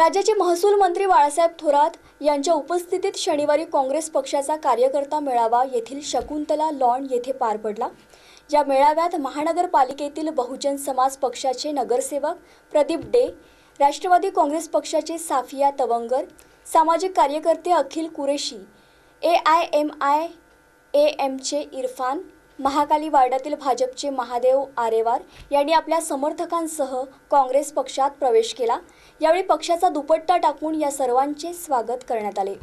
राज्याचे महसूल मंत्री बाळासाहेब थोरात यांच्या उपस्थितीत शनिवारी काँग्रेस पक्षाचा कार्यकर्ता मेळावा येथील शकुंतला लॉन येथे पार पडला या मेळाव्यात महानगरपालिकेतील बहुजन समाज पक्षाचे नगरसेवक प्रदीप डे राष्ट्रवादी काँग्रेस पक्षाचे साफिया तवंगर सामाजिक कार्यकर्ते Akhil Qureshi A I M I A एमचे इरफान महाकाली वार्डातील भाजपचे महादेव आरेवार यांनी आपल्या समर्थकांसह काँग्रेस पक्षात प्रवेश केला यावेळी पक्षाचा दुपट्टा टाकून या सर्वांचे स्वागत करण्यात आले